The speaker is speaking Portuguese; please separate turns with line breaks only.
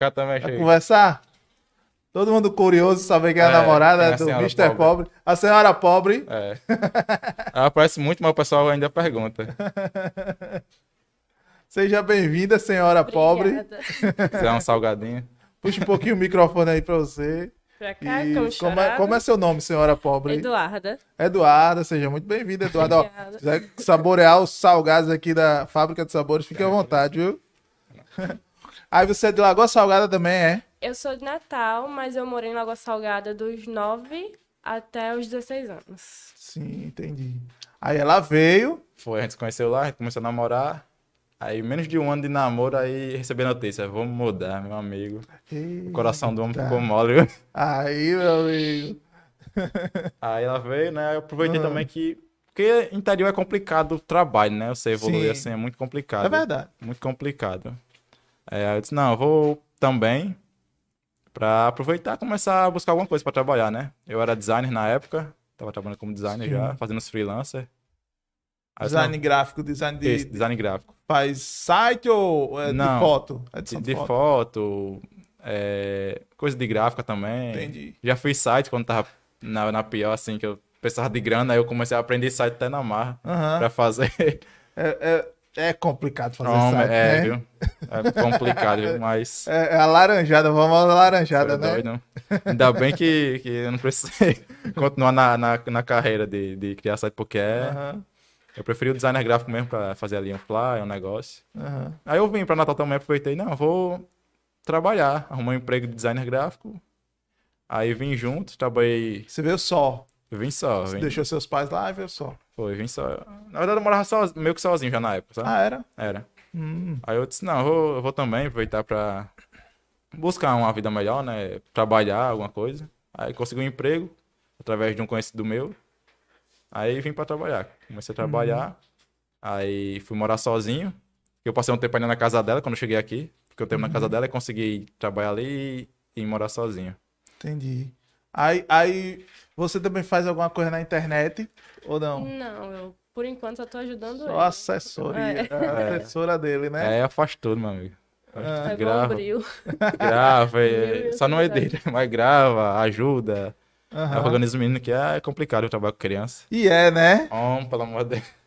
Cata,
Conversar? Todo mundo curioso saber quem é, a é, namorada é a do Mr. Pobre. pobre. A senhora pobre.
É. Ela parece muito, mas o pessoal ainda pergunta.
Seja bem-vinda, senhora Obrigada. pobre. Você é um
salgadinho.
Puxa um pouquinho o microfone aí para você. Pra cá, como, é, como é seu nome, senhora pobre? Eduarda. Eduarda, seja muito bem-vinda, Eduarda. Ó, quiser saborear os salgados aqui da Fábrica de Sabores, fique à vontade, viu? Aí você é de Lagoa Salgada também, é? Eu sou de Natal, mas eu morei em Lagoa Salgada dos 9 até os 16 anos. Sim, entendi. Aí ela veio. Foi, a gente se conheceu lá, a gente
começou a namorar. Aí, menos de um ano de namoro, aí recebi a notícia, vamos mudar, meu amigo.
Eita. O coração do homem ficou mole. Aí, meu amigo.
aí ela veio, né? Eu aproveitei uhum. também que. Porque interior é complicado o trabalho, né? Você evoluir Sim. assim é muito complicado. É verdade. Muito complicado eu disse, não, eu vou também para aproveitar e começar a buscar alguma coisa para trabalhar, né? Eu era designer na época, tava trabalhando como designer Sim. já, fazendo os freelancer. Aí design gráfico, design de... Isso, design gráfico.
Faz site ou é, não, de foto? É de, de, foto,
foto é, coisa de gráfica também. Entendi. Já fiz site quando tava na, na pior, assim, que eu precisava de grana, aí eu comecei a aprender site até na marra uhum. pra fazer.
É, é, é complicado fazer Não, é, né? viu? É complicado, mas. É, é a laranjada, vamos a laranjada, é né? Doido. Ainda bem
que, que eu não precisei continuar na, na, na carreira de, de criar site, porque Uhum. Eu preferi o designer gráfico mesmo para fazer a linha fly, um negócio. Uhum. Aí eu vim para Natal também, aproveitei, não, vou trabalhar. arrumar um emprego de designer gráfico. Aí vim junto, trabalhei. Você veio só? Eu vim só. Você vim... deixou
seus pais lá e veio só.
Foi, vim só. Na verdade, eu morava meio que sozinho já na época, sabe? Ah, era? Era. Hum. Aí eu disse, não, eu vou, eu vou também aproveitar pra buscar uma vida melhor, né? Trabalhar, alguma coisa. Aí consegui um emprego através de um conhecido meu. Aí vim pra trabalhar. Comecei a hum. trabalhar. Hum. Aí fui morar sozinho. Eu passei um tempo ali na casa dela quando eu cheguei aqui. Porque eu tempo na casa uhum. dela e consegui
trabalhar ali e, e morar sozinho. Entendi. Aí, aí você também faz alguma coisa na internet ou não? Não, eu por enquanto só tô ajudando Só ele. assessoria, é. é assessora dele, né? É,
afastou, meu amigo. Ah, grava, grava é, só não é dele, mas grava, ajuda. Uhum. Organiza o menino que é complicado trabalhar com criança. E é, né? Homem, pelo amor de Deus.